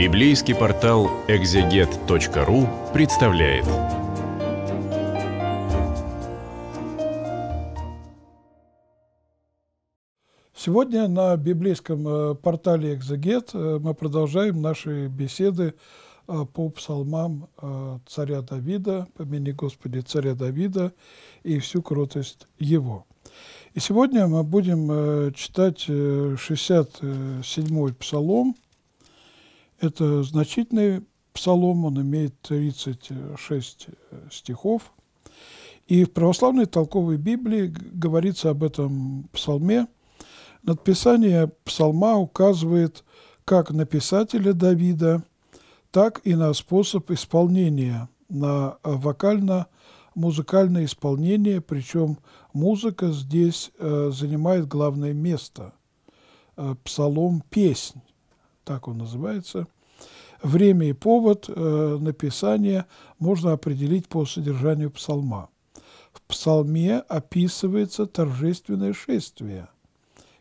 Библейский портал экзегет.ру представляет. Сегодня на библейском э, портале «Экзегет» э, мы продолжаем наши беседы э, по псалмам царя Давида, «Помяни Господи царя Давида и всю кротость его». И сегодня мы будем читать 67-й псалом – это значительный псалом, он имеет 36 э, стихов. И в православной толковой Библии говорится об этом псалме. Надписание псалма указывает как на писателя Давида, так и на способ исполнения, на вокально-музыкальное исполнение, причем музыка здесь э, занимает главное место. Э, псалом – песнь, так он называется – Время и повод э, написания можно определить по содержанию псалма. В псалме описывается торжественное шествие.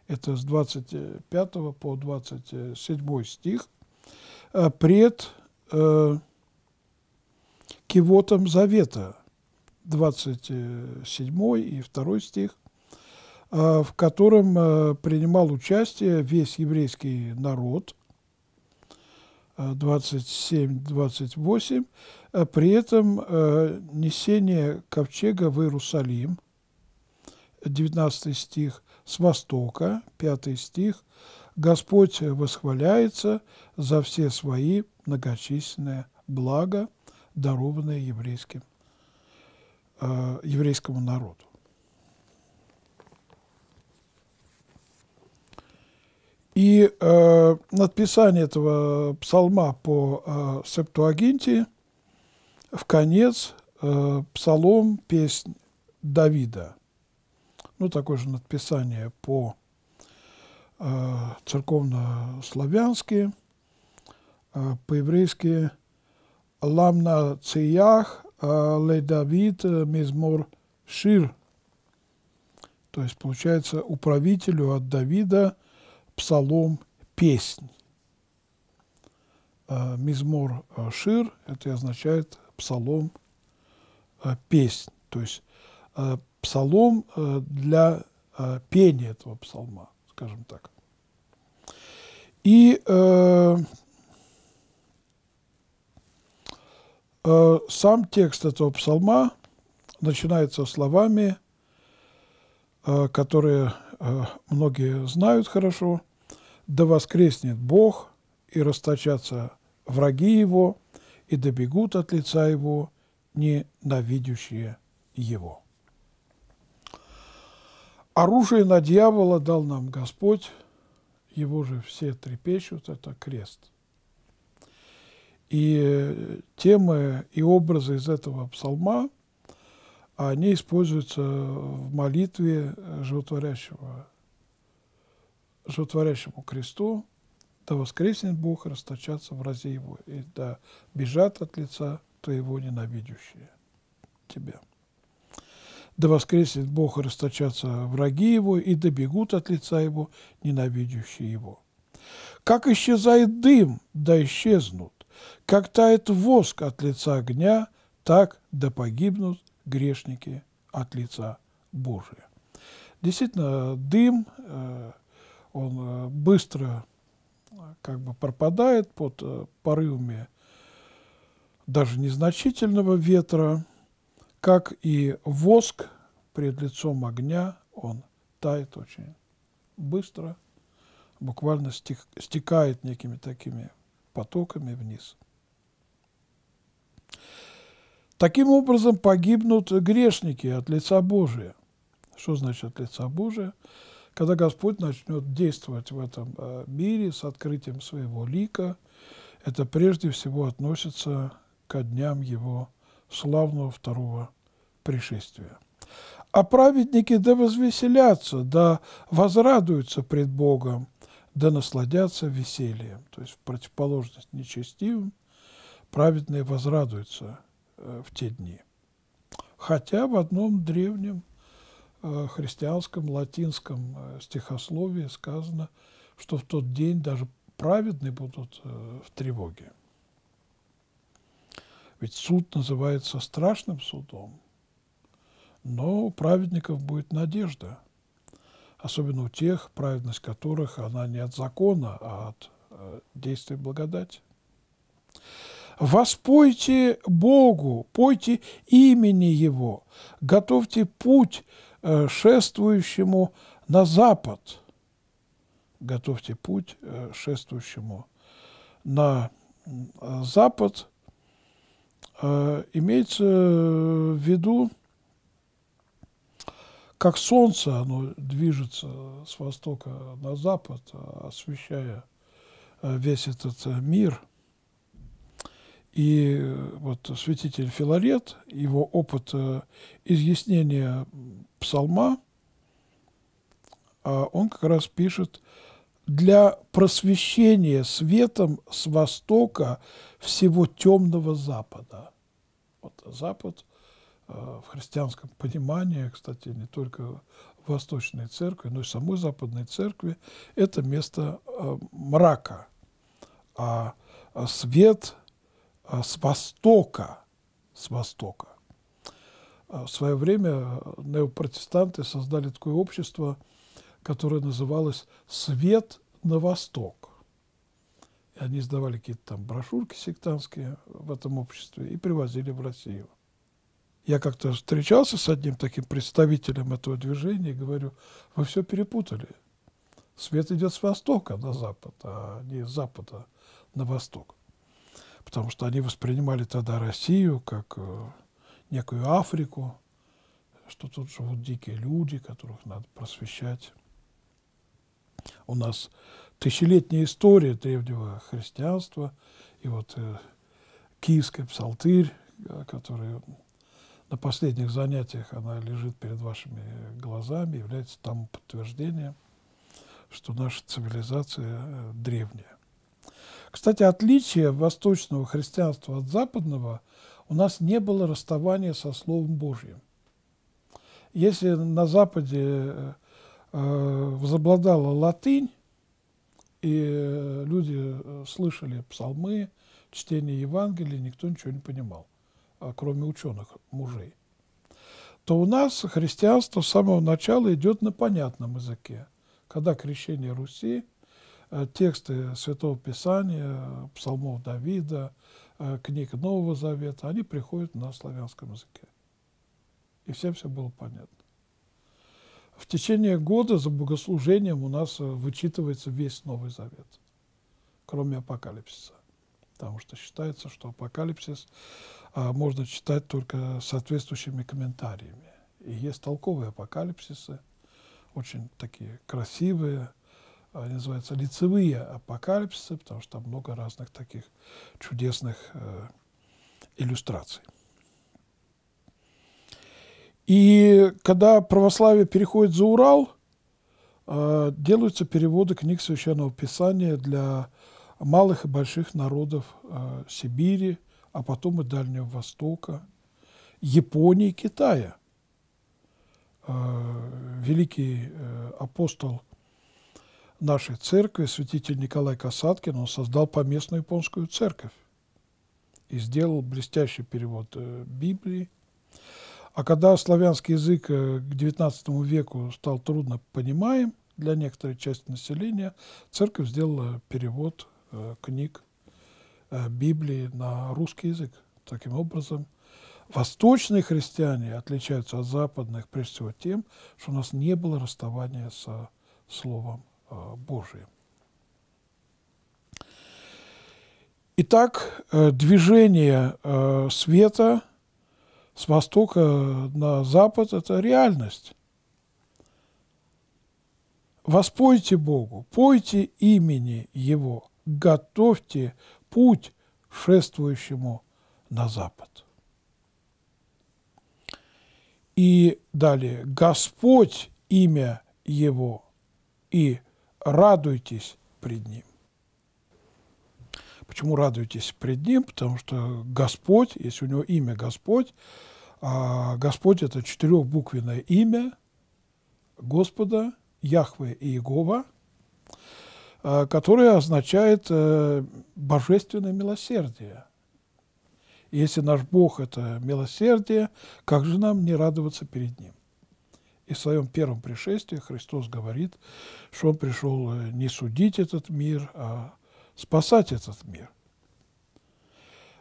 Это с 25 по 27 стих. «Э, пред э, кивотом завета, 27 и 2 стих, «Э, в котором э, принимал участие весь еврейский народ – 27-28, э, э, при этом э, несение ковчега в Иерусалим, 19 стих, с востока, 5 стих, Господь восхваляется за все свои многочисленные блага, дарованные еврейским, еврейскому народу. И э, надписание этого псалма по э, Септуагинте в конец э, псалом песнь Давида. Ну, такое же надписание по э, церковно-славянски, э, по-еврейски «Ламна циях э, ле Давид э, мизмор шир». То есть, получается, управителю от Давида – псалом, песнь. Э, мизмор э, Шир – это означает псалом, э, песнь. То есть псалом для пения этого псалма, скажем так. И э, э, сам текст этого псалма начинается словами, э, которые э, многие знают хорошо – да воскреснет Бог, и расточатся враги Его, и добегут от лица Его ненавидящие Его. Оружие на дьявола дал нам Господь, его же все трепещут, это крест. И темы и образы из этого псалма, они используются в молитве животворящего животворящему кресту, да воскреснет Бог расточаться в разе его, и да бежат от лица твоего ненавидящие тебя. Да воскреснет Бог и расточаться враги его, и да бегут от лица его ненавидящие его. Как исчезает дым, да исчезнут, как тает воск от лица огня, так да погибнут грешники от лица Божия. Действительно, дым э, он э, быстро как бы пропадает под э, порывами даже незначительного ветра, как и воск пред лицом огня, он тает очень быстро, буквально стекает некими такими потоками вниз. Таким образом погибнут грешники от лица Божия. Что значит от лица Божия? когда Господь начнет действовать в этом э, мире с открытием своего лика, это прежде всего относится ко дням Его славного второго пришествия. А праведники да возвеселятся, да возрадуются пред Богом, да насладятся весельем. То есть в противоположность нечестивым праведные возрадуются э, в те дни. Хотя в одном древнем Э, христианском латинском э, стихословии сказано, что в тот день даже праведные будут э, в тревоге. Ведь суд называется страшным судом, но у праведников будет надежда, особенно у тех, праведность которых она не от закона, а от действий благодати. «Воспойте Богу, пойте имени Его, готовьте путь Э, шествующему на запад. Готовьте путь э, шествующему на э, запад. Имеется в виду, как солнце оно движется с востока на запад, освещая весь этот мир – и э, вот святитель Филарет, его опыт э, изъяснения псалма, а он как раз пишет «для просвещения светом с востока всего темного запада». Вот запад э, в христианском понимании, кстати, не только в Восточной Церкви, но и самой Западной Церкви, это место мрака. А, а свет – а, с востока, с востока. А, в свое время а, неопротестанты создали такое общество, которое называлось «Свет на восток». И они издавали какие-то там брошюрки сектантские в этом обществе и привозили в Россию. Я как-то встречался с одним таким представителем этого движения и говорю, вы все перепутали. Свет идет с востока на запад, а не с запада на восток потому что они воспринимали тогда Россию как э, некую Африку, что тут живут дикие люди, которых надо просвещать. У нас тысячелетняя история древнего христианства, и вот э, киевская псалтырь, э, которая на последних занятиях она лежит перед вашими глазами, является там подтверждением, что наша цивилизация э, древняя. Кстати, отличие восточного христианства от западного у нас не было расставания со Словом Божьим. Если на Западе э, э возобладала латынь, и э, люди э, слышали псалмы, чтение Евангелия, никто ничего не понимал, а кроме ученых мужей, то у нас христианство с самого начала идет на понятном языке. Когда крещение Руси – Э, тексты Святого Писания, псалмов Давида, э, книг Нового Завета, они приходят на славянском языке. И всем все было понятно. В течение года за богослужением у нас э, вычитывается весь Новый Завет, кроме апокалипсиса. Потому что считается, что апокалипсис а, можно читать только соответствующими комментариями. И есть толковые апокалипсисы, очень такие красивые, они называются лицевые апокалипсисы, потому что там много разных таких чудесных э, иллюстраций. И когда православие переходит за Урал, э, делаются переводы книг Священного Писания для малых и больших народов э, Сибири, а потом и Дальнего Востока, Японии, Китая. Э, великий э, апостол – нашей церкви святитель Николай Касаткин, он создал поместную японскую церковь и сделал блестящий перевод э, Библии. А когда славянский язык э, к XIX веку стал трудно понимаем для некоторой части населения, церковь сделала перевод э, книг Библии на русский язык. Таким образом, восточные христиане отличаются от западных прежде всего тем, что у нас не было расставания со словом а, Божие. Итак, э, движение э, света с востока на запад – это реальность. Воспойте Богу, пойте имени Его, готовьте путь шествующему на запад. И далее, Господь имя Его, и радуйтесь пред Ним. Почему радуйтесь пред Ним? Потому что Господь, если у него имя Господь, а Господь – это четырехбуквенное имя Господа, Яхве и Иегова, а, которое означает э, божественное милосердие. Если наш Бог – это милосердие, как же нам не радоваться перед Ним? И в своем первом пришествии Христос говорит, что Он пришел э, не судить этот мир, а спасать этот мир.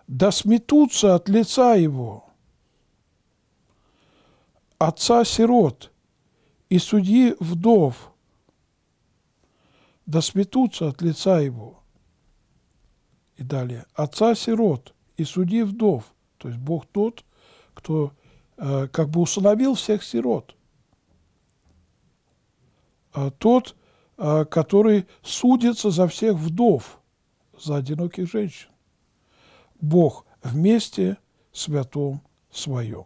Да сметутся от лица Его отца-сирот и судьи вдов, да сметутся от лица Его. И далее, отца-сирот и судьи вдов, то есть Бог тот, кто э, как бы установил всех сирот. Э, тот, э, который судится за всех вдов, за одиноких женщин. Бог вместе святом своем.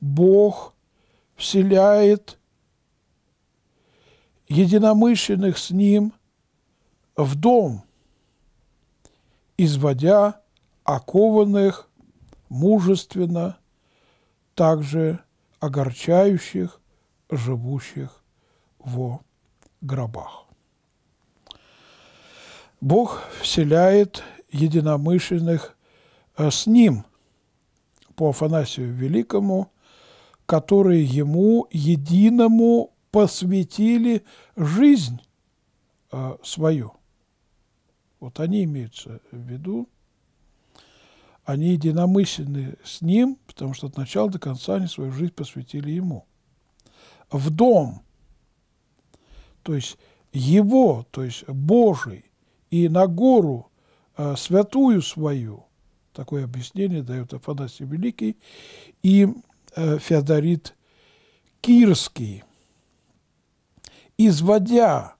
Бог вселяет единомышленных с Ним в дом, изводя окованных мужественно, также огорчающих, живущих в гробах. Бог вселяет единомышленных э, с Ним по Афанасию Великому, которые Ему единому посвятили жизнь э, свою. Вот они имеются в виду. Они единомысленны с Ним, потому что от начала до конца они свою жизнь посвятили Ему. В дом – то есть его, то есть Божий, и на гору э, святую свою. Такое объяснение дает Афанасий Великий и э, Феодорит Кирский. Изводя,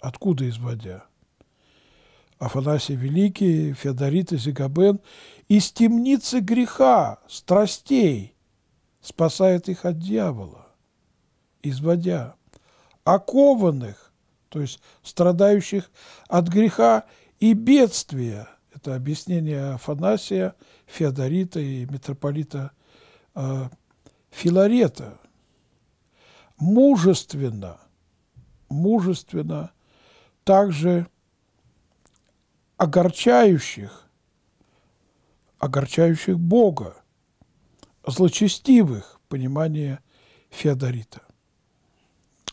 откуда изводя? Афанасий Великий, Феодорит и Зигабен, из темницы греха, страстей, спасает их от дьявола, изводя окованных, то есть страдающих от греха и бедствия. Это объяснение Афанасия, Феодорита и митрополита э, Филарета. Мужественно, мужественно также огорчающих, огорчающих Бога, злочестивых, понимание Феодорита.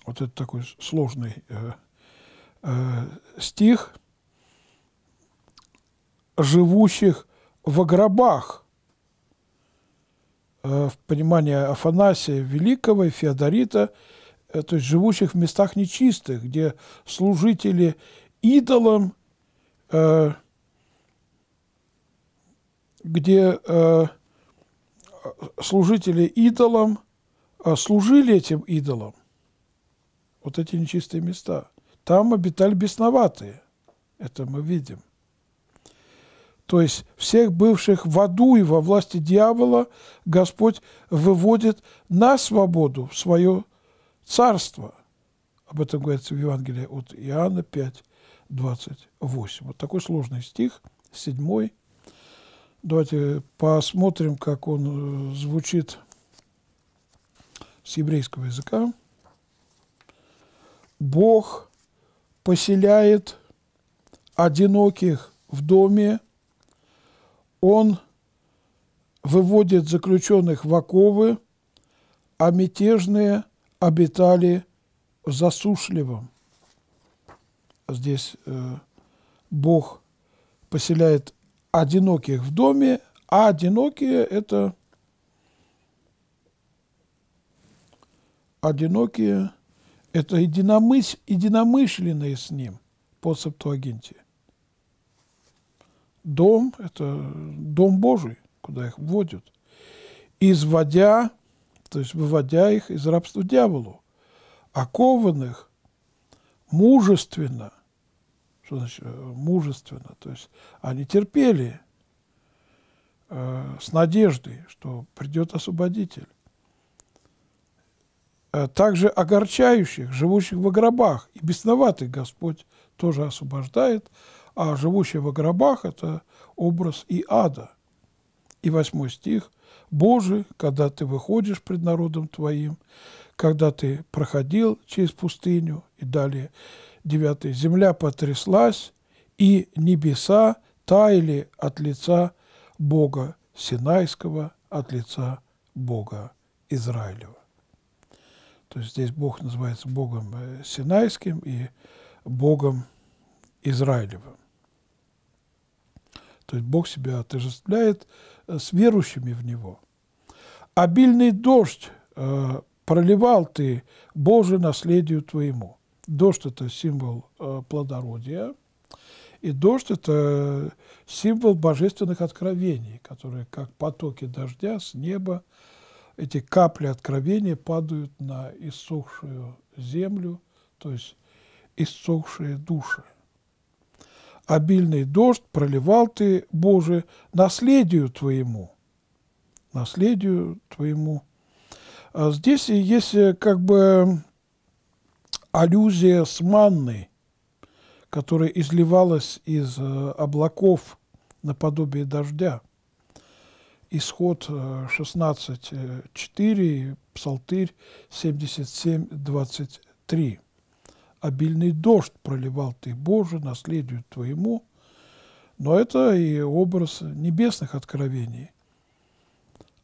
Вот это такой сложный э, э, стих. «Живущих в гробах» э, в понимании Афанасия Великого и Феодорита, э, то есть живущих в местах нечистых, где служители идолам, э, где э, служители идолам э, служили этим идолам вот эти нечистые места. Там обитали бесноватые. Это мы видим. То есть всех бывших в аду и во власти дьявола Господь выводит на свободу в свое царство. Об этом говорится в Евангелии от Иоанна 5, 28. Вот такой сложный стих, седьмой. Давайте посмотрим, как он э, звучит с еврейского языка. Бог поселяет одиноких в доме, Он выводит заключенных в оковы, а мятежные обитали в засушливом. Здесь э, Бог поселяет одиноких в доме, а одинокие – это одинокие – это единомыс... единомышленные с ним по Септуагинте. Дом – это дом Божий, куда их вводят. Изводя, то есть выводя их из рабства дьяволу, окованных мужественно, что значит э, мужественно, то есть они терпели э, с надеждой, что придет освободитель. Э, также огорчающих, живущих в гробах, и бесноватых Господь тоже освобождает, а живущие в гробах – это образ и ада. И восьмой стих «Боже, когда ты выходишь пред народом твоим, когда ты проходил через пустыню» и далее девятый «Земля потряслась, и небеса таяли от лица Бога Синайского, от лица Бога Израилева». То есть здесь Бог называется Богом э, Синайским и Богом Израилевым. То есть Бог себя отождествляет э, с верующими в Него. «Обильный дождь э, проливал ты, Божий наследию твоему». Дождь – это символ плодородия, и дождь – это символ божественных откровений, которые, как потоки дождя с неба, эти капли откровения падают на иссохшую землю, то есть иссохшие души. Обильный дождь проливал ты, Боже, наследию твоему, наследию твоему. А здесь есть э, как бы аллюзия с манной, которая изливалась из э, облаков наподобие дождя – Исход 16.4, э, э, Псалтырь 77.23. «Обильный дождь проливал ты, Боже, наследию твоему». Но это и образ небесных откровений.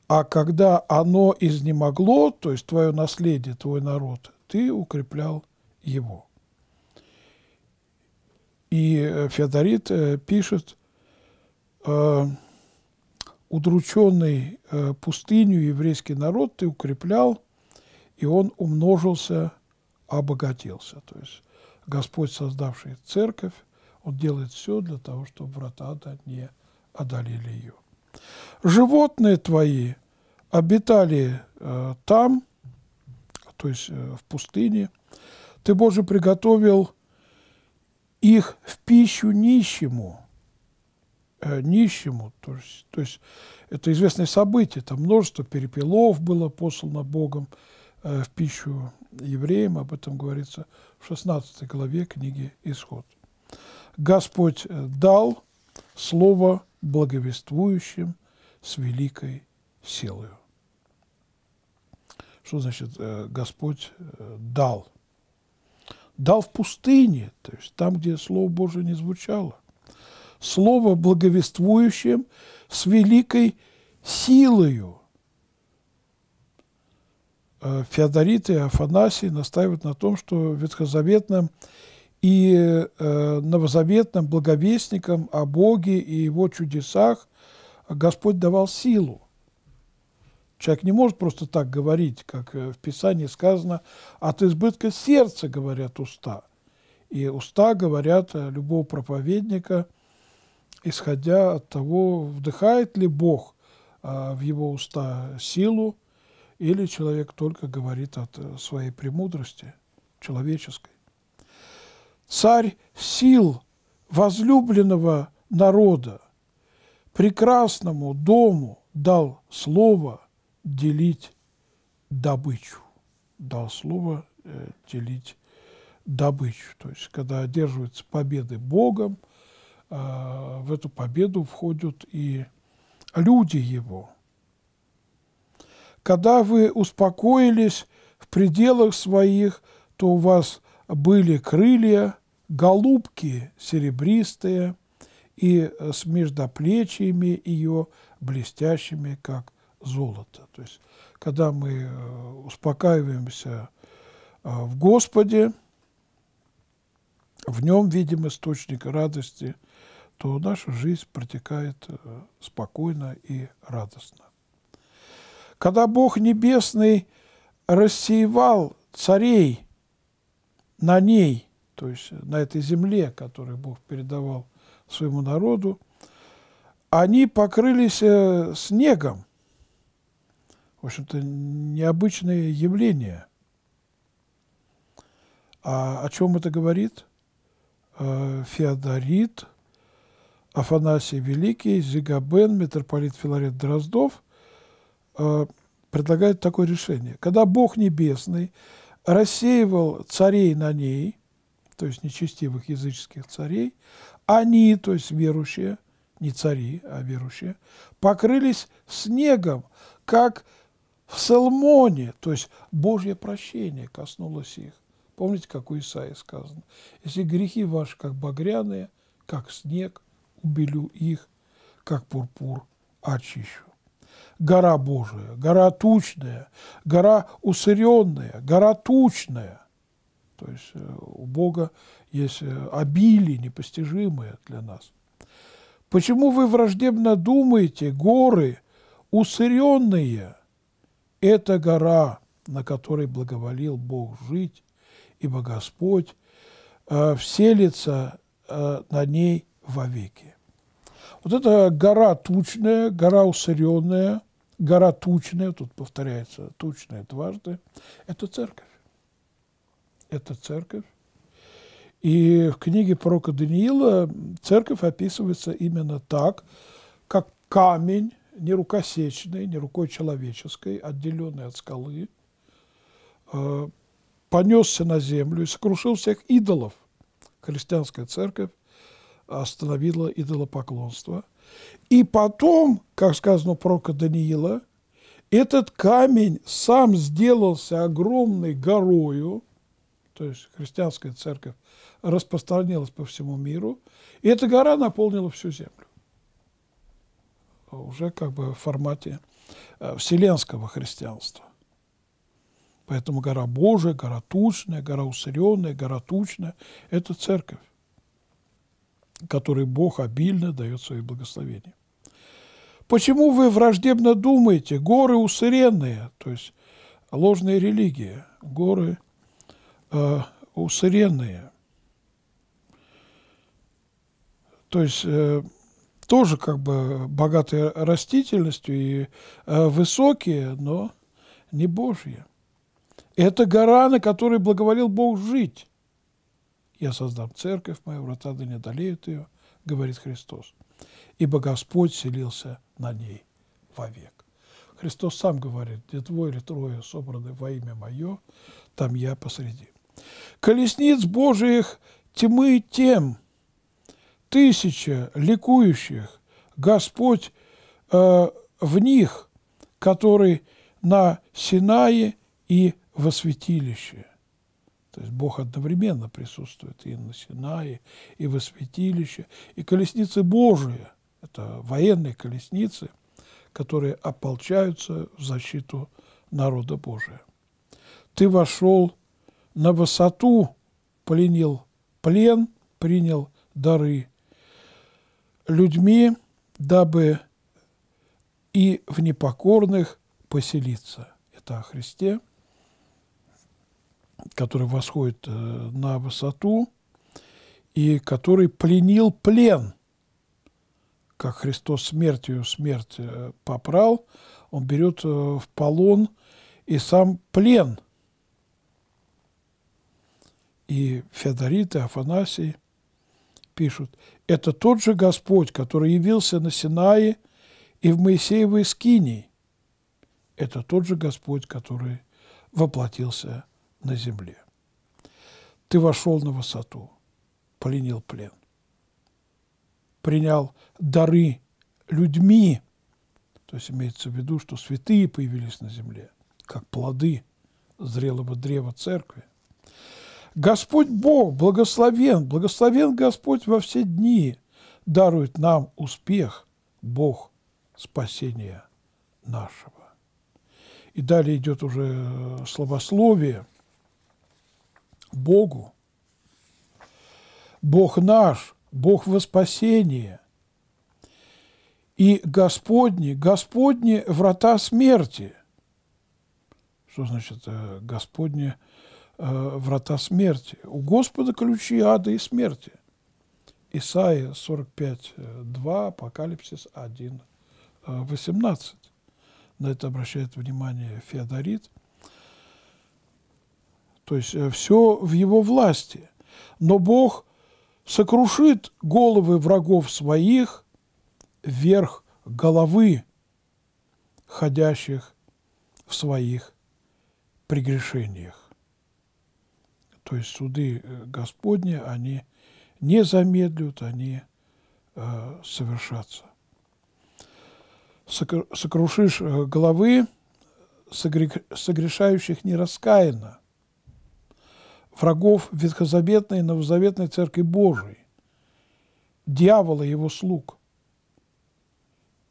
А когда оно изнемогло, то есть твое наследие, твой народ, ты укреплял его. И э, Феодорит пишет, удрученный э, пустыню еврейский народ ты укреплял, и он умножился, обогатился. То есть Господь, создавший церковь, он делает все для того, чтобы врата ада не одолели ее. Животные твои обитали э, там, то есть э, в пустыне. Ты, Боже, приготовил их в пищу нищему – Э, нищему. То есть, то есть это известное событие, там множество перепелов было послано Богом э, в пищу евреям, об этом говорится в 16 главе книги «Исход». Господь э, дал слово благовествующим с великой силою. Что значит Господь дал? Дал в пустыне, то есть там, где Слово Божие не звучало слово благовествующим с великой силою. Э, Феодорит и Афанасий настаивают на том, что ветхозаветным и э, новозаветным благовестникам о Боге и его чудесах Господь давал силу. Человек не может просто так говорить, как э, в Писании сказано, от избытка сердца говорят уста. И уста говорят любого проповедника – исходя от того, вдыхает ли Бог а, в его уста силу, или человек только говорит от э, своей премудрости человеческой. Царь сил возлюбленного народа прекрасному дому дал слово делить добычу. Дал слово э, делить добычу. То есть, когда одерживаются победы Богом, а, в эту победу входят и люди его. Когда вы успокоились в пределах своих, то у вас были крылья, голубки серебристые и э, с междоплечьями ее блестящими, как золото. То есть, когда мы э, успокаиваемся э, в Господе, в нем видим источник радости – то наша жизнь протекает э, спокойно и радостно. Когда Бог Небесный рассеивал царей на ней, то есть на этой земле, которую Бог передавал своему народу, они покрылись э, снегом. В общем-то, необычное явление. А о чем это говорит? Э, Феодорит – Афанасий Великий, Зигабен, митрополит Филарет Дроздов э, предлагают такое решение. Когда Бог Небесный рассеивал царей на ней, то есть нечестивых языческих царей, они, то есть верующие, не цари, а верующие, покрылись снегом, как в Салмоне, то есть Божье прощение коснулось их. Помните, как у Исаии сказано? «Если грехи ваши, как багряные, как снег, Белю их, как пурпур очищу. Гора Божия, гора тучная, гора усыренная, гора тучная. То есть э, у Бога есть э, обилие непостижимое для нас. Почему вы враждебно думаете, горы усыренные? Это гора, на которой благоволил Бог жить, ибо Господь э, вселится э, на ней вовеки. Вот это гора тучная, гора усыренная, гора тучная, тут повторяется тучная дважды, это церковь. Это церковь. И в книге пророка Даниила церковь описывается именно так, как камень, не рукосечный, не рукой человеческой, отделенный от скалы, э, понесся на землю и сокрушил всех идолов. Христианская церковь остановило идолопоклонство. И потом, как сказано пророка Даниила, этот камень сам сделался огромной горою, то есть христианская церковь распространилась по всему миру, и эта гора наполнила всю землю. Уже как бы в формате э, вселенского христианства. Поэтому гора Божия, гора Тучная, гора Усыренная, гора Тучная – это церковь который Бог обильно дает свои благословения. Почему вы враждебно думаете? Горы усыренные, то есть ложная религия, горы э, усыренные. То есть э, тоже как бы богатые растительностью и э, высокие, но не Божьи. Это гора, на которой благоволил Бог жить. Я создам церковь мою, врата да не одолеют ее, говорит Христос. Ибо Господь селился на ней вовек. Христос сам говорит, где двое или трое собраны во имя мое, там я посреди. Колесниц Божиих тьмы тем, тысяча ликующих, Господь э, в них, который на Синае и во святилище. То есть Бог одновременно присутствует и на Синае, и во святилище. И колесницы Божии, это военные колесницы, которые ополчаются в защиту народа Божия. Ты вошел на высоту, пленил плен, принял дары людьми, дабы и в непокорных поселиться. Это о Христе – который восходит э, на высоту, и который пленил плен, как Христос смертью смерть э, попрал, он берет э, в полон и сам плен. И Феодорит, и Афанасий пишут, это тот же Господь, который явился на Синае и в Моисеевой Скинии. Это тот же Господь, который воплотился на земле. Ты вошел на высоту, пленил плен, принял дары людьми, то есть имеется в виду, что святые появились на земле, как плоды зрелого древа церкви. Господь Бог благословен, благословен Господь во все дни, дарует нам успех, Бог спасения нашего. И далее идет уже словословие – Богу. Бог наш, Бог во спасение. И Господни, Господни врата смерти. Что значит э, Господни э, врата смерти? У Господа ключи ада и смерти. Исаия 45, 2, Апокалипсис 1, 18. Э, На это обращает внимание Феодорит – то есть э, все в его власти. Но Бог сокрушит головы врагов своих вверх головы ходящих в своих прегрешениях. То есть суды э, Господни, они не замедлят, они э, совершатся. Сокрушишь э, головы согрешающих нераскаянно – врагов Ветхозаветной и Новозаветной Церкви Божией, дьявола и его слуг.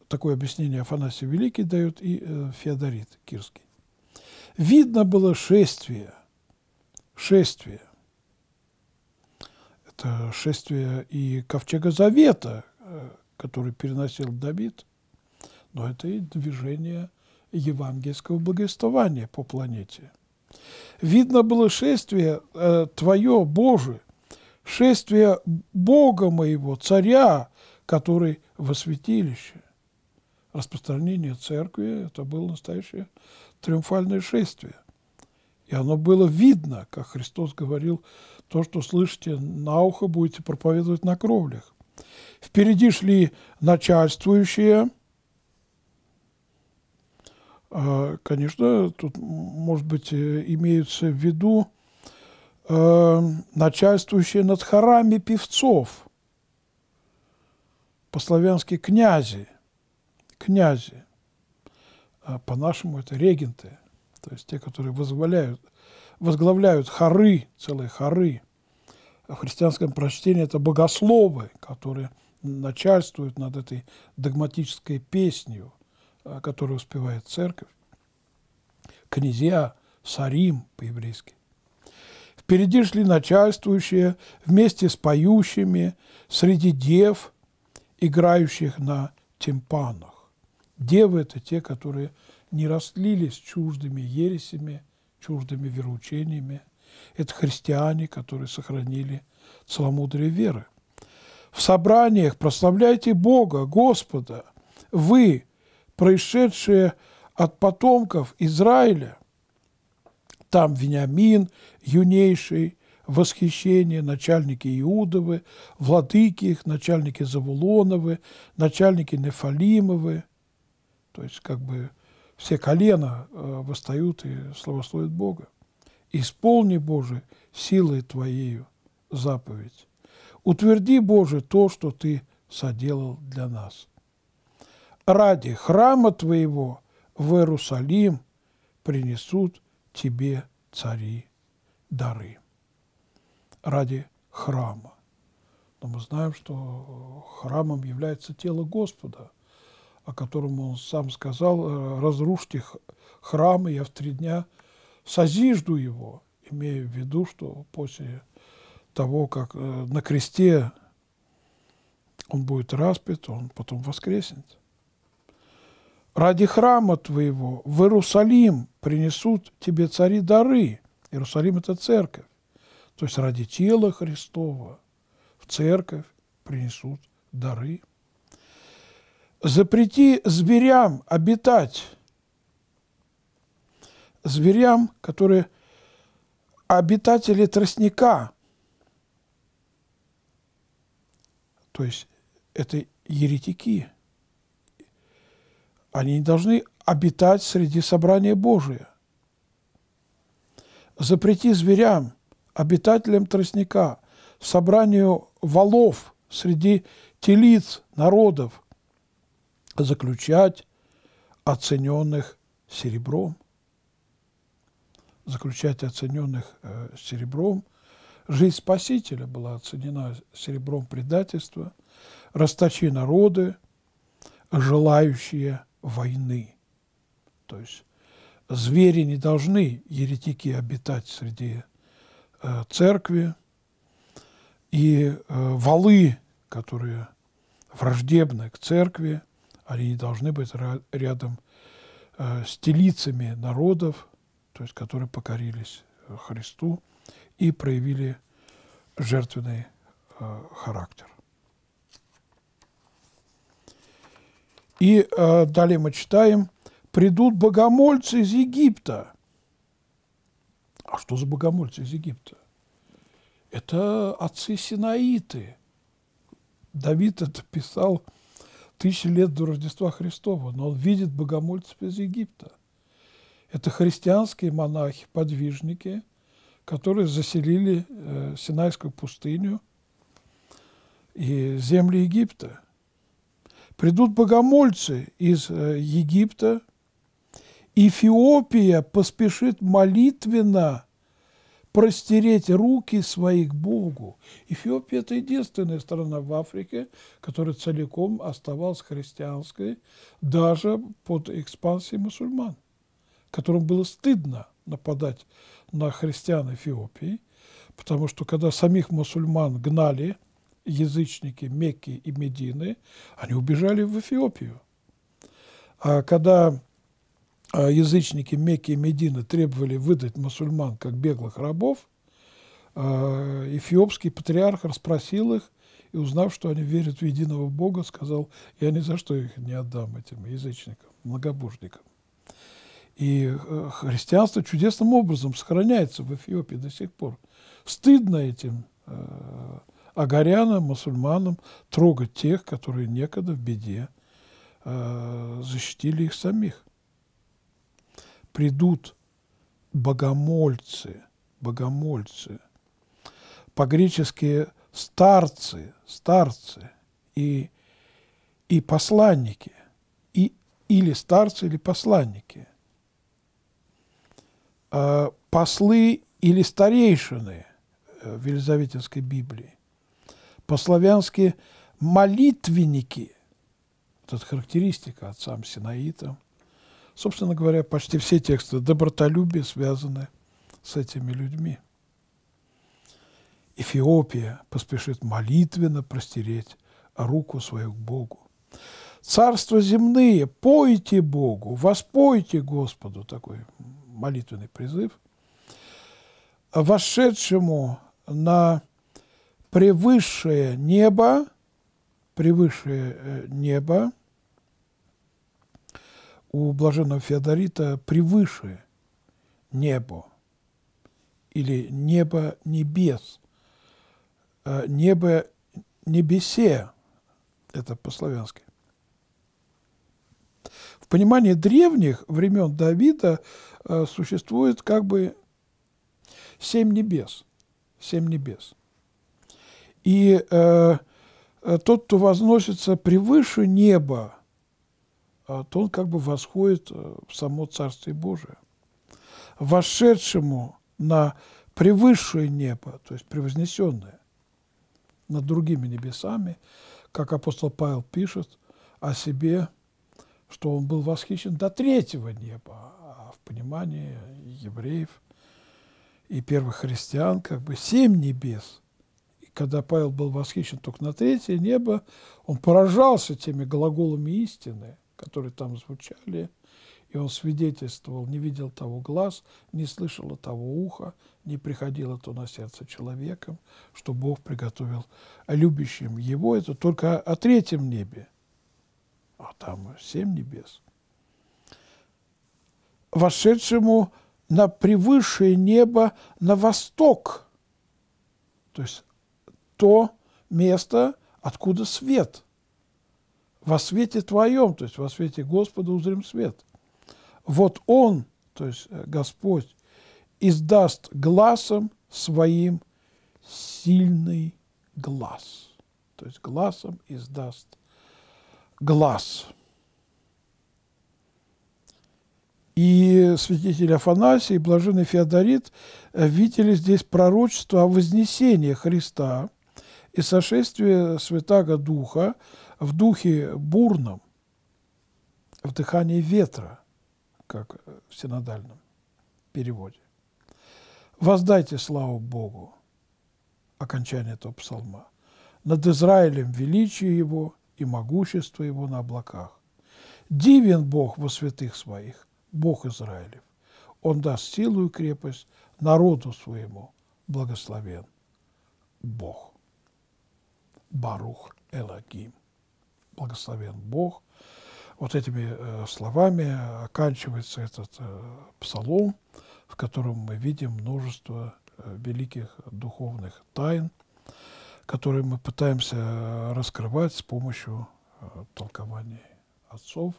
Такое объяснение Афанасий Великий дает и э, Феодорит Кирский. Видно было шествие, шествие. Это шествие и Ковчега Завета, э, который переносил Давид, но это и движение евангельского благовествования по планете – Видно было шествие э, Твое, Боже, шествие Бога моего, Царя, который во святилище. Распространение церкви – это было настоящее триумфальное шествие. И оно было видно, как Христос говорил, то, что слышите на ухо, будете проповедовать на кровлях. Впереди шли начальствующие, а, конечно, тут, может быть, э, имеются в виду э, начальствующие над хорами певцов, по-славянски князи, князи. А по-нашему это регенты, то есть те, которые возглавляют, возглавляют хоры, целые хоры. А в христианском прочтении это богословы, которые начальствуют над этой догматической песнью. Э, которые успевает церковь, князья, сарим по-еврейски. Впереди шли начальствующие вместе с поющими среди дев, играющих на тимпанах. Девы – это те, которые не растлились чуждыми ересями, чуждыми вероучениями. Это христиане, которые сохранили целомудрие веры. В собраниях прославляйте Бога, Господа, вы, происшедшие от потомков Израиля, там Вениамин, юнейший, восхищение, начальники Иудовы, владыки их, начальники Завулоновы, начальники Нефалимовы, то есть как бы все колена э, восстают и славословят Бога. «Исполни, Боже, силой Твоею заповедь. Утверди, Боже, то, что Ты соделал для нас» ради храма твоего в Иерусалим принесут тебе цари дары. Ради храма. Но мы знаем, что храмом является тело Господа, о котором он сам сказал, «Э, разрушьте храм, и я в три дня созижду его, имея в виду, что после того, как э, на кресте он будет распят, он потом воскреснет ради храма твоего в Иерусалим принесут тебе цари дары. Иерусалим – это церковь. То есть ради тела Христова в церковь принесут дары. Запрети зверям обитать. Зверям, которые обитатели тростника. То есть это еретики – они не должны обитать среди собрания Божия. Запрети зверям, обитателям тростника, собранию валов среди телиц народов заключать оцененных серебром. Заключать оцененных э, серебром. Жизнь Спасителя была оценена серебром предательства. Расточи народы, желающие войны. То есть звери не должны, еретики, обитать среди э, церкви, и э, валы, которые враждебны к церкви, они не должны быть рядом э, с телицами народов, то есть которые покорились э, Христу и проявили жертвенный характер. И э, далее мы читаем, придут богомольцы из Египта. А что за богомольцы из Египта? Это отцы Синаиты. Давид это писал тысячи лет до Рождества Христова, но он видит богомольцев из Египта. Это христианские монахи, подвижники, которые заселили э, Синайскую пустыню и земли Египта. Придут богомольцы из э, Египта. Эфиопия поспешит молитвенно простереть руки свои к Богу. Эфиопия – это единственная страна в Африке, которая целиком оставалась христианской, даже под экспансией мусульман, которым было стыдно нападать на христиан Эфиопии, потому что когда самих мусульман гнали язычники Мекки и Медины, они убежали в Эфиопию. А когда а, язычники Мекки и Медины требовали выдать мусульман как беглых рабов, а, эфиопский патриарх расспросил их и, узнав, что они верят в единого Бога, сказал, я ни за что их не отдам этим язычникам, многобожникам. И э, христианство чудесным образом сохраняется в Эфиопии до сих пор. Стыдно этим э, агарянам, мусульманам трогать тех, которые некогда в беде э, защитили их самих. Придут богомольцы, богомольцы, по-гречески старцы, старцы и, и посланники, и, или старцы, или посланники, э, послы или старейшины э, в Елизаветинской Библии по-славянски молитвенники. Вот это характеристика отцам Синаитам. Собственно говоря, почти все тексты добротолюбия связаны с этими людьми. Эфиопия поспешит молитвенно простереть руку свою к Богу. Царства земные, пойте Богу, воспойте Господу, такой молитвенный призыв, вошедшему на превысшее небо, превысшее э, небо, у блаженного Феодорита превыше небо, или небо небес, э, небо небесе, это по-славянски. В понимании древних времен Давида э, существует как бы семь небес, семь небес. И э, э, тот, кто возносится превыше неба, а, то он как бы восходит э, в само Царствие Божие. Вошедшему на превысшее небо, то есть превознесенное, над другими небесами, как апостол Павел пишет о себе, что он был восхищен до третьего неба, а в понимании евреев и первых христиан как бы семь небес – когда Павел был восхищен только на третье небо, он поражался теми глаголами истины, которые там звучали, и он свидетельствовал, не видел того глаз, не слышало того уха, не приходило то на сердце человеком, что Бог приготовил любящим его. Это только о третьем небе, а там семь небес. Вошедшему на превысшее небо на восток, то есть то место, откуда свет. Во свете Твоем, то есть во свете Господа узрим свет. Вот Он, то есть э, Господь, издаст глазом своим сильный глаз. То есть глазом издаст глаз. И святитель Афанасий и блаженный Феодорит э, видели здесь пророчество о вознесении Христа – и сошествие Святаго Духа в духе бурном, в дыхании ветра, как в синодальном переводе. Воздайте славу Богу, окончание этого псалма, над Израилем величие Его и могущество Его на облаках. Дивен Бог во святых своих, Бог Израилев. Он даст силу и крепость народу своему. Благословен Бог. Барух Элагим, Благословен Бог. Вот этими э, словами оканчивается этот э, псалом, в котором мы видим множество э, великих духовных тайн, которые мы пытаемся раскрывать с помощью толкований отцов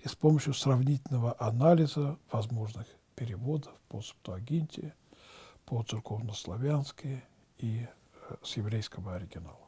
и с помощью сравнительного анализа возможных переводов по септуагинте, по церковнославянски и с еврейского оригинала.